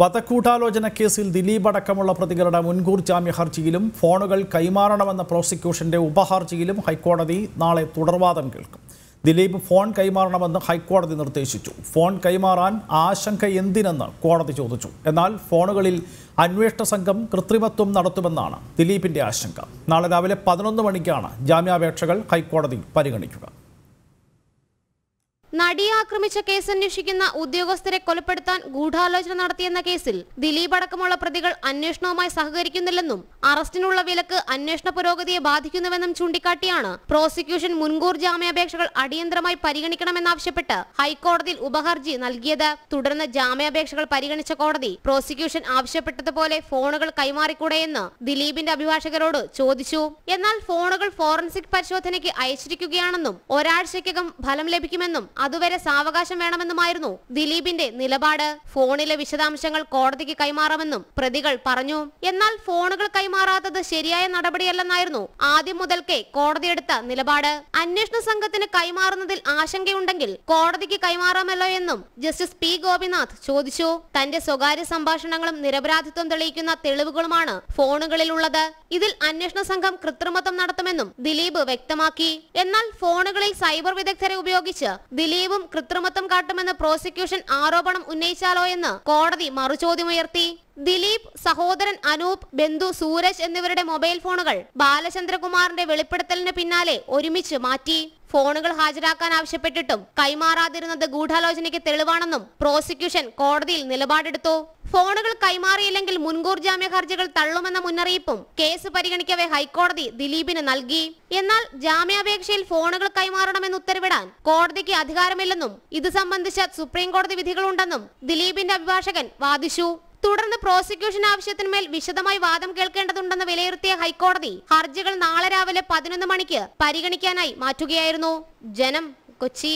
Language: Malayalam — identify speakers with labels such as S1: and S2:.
S1: വധക്കൂട്ടാലോചന കേസിൽ ദിലീപ് അടക്കമുള്ള പ്രതികളുടെ മുൻകൂർ ജാമ്യ ഹർജിയിലും ഫോണുകൾ കൈമാറണമെന്ന പ്രോസിക്യൂഷന്റെ ഉപഹർജിയിലും ഹൈക്കോടതി നാളെ തുടർവാദം കേൾക്കും ദിലീപ് ഫോൺ കൈമാറണമെന്ന് ഹൈക്കോടതി നിർദ്ദേശിച്ചു ഫോൺ കൈമാറാൻ ആശങ്ക എന്തിനെന്ന് കോടതി ചോദിച്ചു എന്നാൽ ഫോണുകളിൽ അന്വേഷണ സംഘം കൃത്രിമത്വം നടത്തുമെന്നാണ് ദിലീപിന്റെ ആശങ്ക നാളെ രാവിലെ പതിനൊന്ന് മണിക്കാണ് ജാമ്യാപേക്ഷകൾ ഹൈക്കോടതി പരിഗണിക്കുക
S2: നടിയെ ആക്രമിച്ച കേസ് അന്വേഷിക്കുന്ന ഉദ്യോഗസ്ഥരെ കൊലപ്പെടുത്താൻ ഗൂഢാലോചന നടത്തിയെന്ന കേസിൽ ദിലീപ് അടക്കമുള്ള പ്രതികൾ അന്വേഷണവുമായി സഹകരിക്കുന്നില്ലെന്നും അറസ്റ്റിനുള്ള വിലക്ക് അന്വേഷണ പുരോഗതിയെ ബാധിക്കുന്നുവെന്നും ചൂണ്ടിക്കാട്ടിയാണ് പ്രോസിക്യൂഷൻ മുൻകൂർ ജാമ്യാപേക്ഷകൾ അടിയന്തരമായി പരിഗണിക്കണമെന്നാവശ്യപ്പെട്ട് ഹൈക്കോടതിയിൽ ഉപഹർജി നൽകിയത് തുടർന്ന് ജാമ്യാപേക്ഷകൾ പരിഗണിച്ച കോടതി പ്രോസിക്യൂഷൻ ആവശ്യപ്പെട്ടതുപോലെ ഫോണുകൾ കൈമാറിക്കൂടെയെന്ന് ദിലീപിന്റെ അഭിഭാഷകരോട് ചോദിച്ചു എന്നാൽ ഫോണുകൾ ഫോറൻസിക് പരിശോധനയ്ക്ക് അയച്ചിരിക്കുകയാണെന്നും ഒരാഴ്ചയ്ക്കകം ഫലം ലഭിക്കുമെന്നും അതുവരെ സാവകാശം വേണമെന്നുമായിരുന്നു ദിലീപിന്റെ നിലപാട് ഫോണിലെ വിശദാംശങ്ങൾ കോടതിക്ക് കൈമാറാമെന്നും പ്രതികൾ പറഞ്ഞു എന്നാൽ ഫോണുകൾ കൈമാറാത്തത് ശരിയായ നടപടിയല്ലെന്നായിരുന്നു ആദ്യം മുതൽക്കേ കോടതിയെടുത്ത നിലപാട് അന്വേഷണ സംഘത്തിന് കൈമാറുന്നതിൽ ആശങ്കയുണ്ടെങ്കിൽ കോടതിക്ക് കൈമാറാമല്ലോ എന്നും ജസ്റ്റിസ് പി ഗോപിനാഥ് ചോദിച്ചു തന്റെ സ്വകാര്യ സംഭാഷണങ്ങളും നിരപരാധിത്വം തെളിയിക്കുന്ന തെളിവുകളുമാണ് ഫോണുകളിലുള്ളത് ഇതിൽ അന്വേഷണ സംഘം കൃത്രിമത്വം നടത്തുമെന്നും ദിലീപ് വ്യക്തമാക്കി എന്നാൽ ഫോണുകളിൽ സൈബർ വിദഗ്ധരെ ഉപയോഗിച്ച് ദിലീപ് ദിലീപും കൃത്രിമത്വം കാട്ടുമെന്ന് പ്രോസിക്യൂഷൻ ആരോപണം ഉന്നയിച്ചാലോ എന്ന് കോടതി മറുചോദ്യമുയർത്തി ദിലീപ് സഹോദരൻ അനൂപ് ബന്ധു സൂരജ് എന്നിവരുടെ മൊബൈൽ ഫോണുകൾ ബാലചന്ദ്രകുമാറിന്റെ വെളിപ്പെടുത്തലിന് പിന്നാലെ ഒരുമിച്ച് മാറ്റി ഫോണുകൾ ഹാജരാക്കാൻ ആവശ്യപ്പെട്ടിട്ടും കൈമാറാതിരുന്നത് ഗൂഢാലോചനയ്ക്ക് തെളിവാണെന്നും പ്രോസിക്യൂഷൻ കോടതിയിൽ നിലപാടെടുത്തു ഫോണുകൾ കൈമാറിയില്ലെങ്കിൽ മുൻകൂർ ജാമ്യ ഹർജികൾ തള്ളുമെന്ന മുന്നറിയിപ്പും കേസ് പരിഗണിക്കവേ ഹൈക്കോടതി ദിലീപിന് നൽകി എന്നാൽ ജാമ്യാപേക്ഷയിൽ ഫോണുകൾ കൈമാറണമെന്ന് ഉത്തരവിടാൻ കോടതിക്ക് അധികാരമില്ലെന്നും ഇത് സംബന്ധിച്ച സുപ്രീം കോടതി വിധികളുണ്ടെന്നും ദിലീപിന്റെ അഭിഭാഷകൻ വാദിച്ചു തുടർന്ന് പ്രോസിക്യൂഷൻ ആവശ്യത്തിന്മേൽ വിശദമായി വാദം കേൾക്കേണ്ടതുണ്ടെന്ന് വിലയിരുത്തിയ ഹൈക്കോടതി ഹർജികൾ നാളെ രാവിലെ പതിനൊന്ന് മണിക്ക് പരിഗണിക്കാനായി മാറ്റുകയായിരുന്നു ജനം കൊച്ചി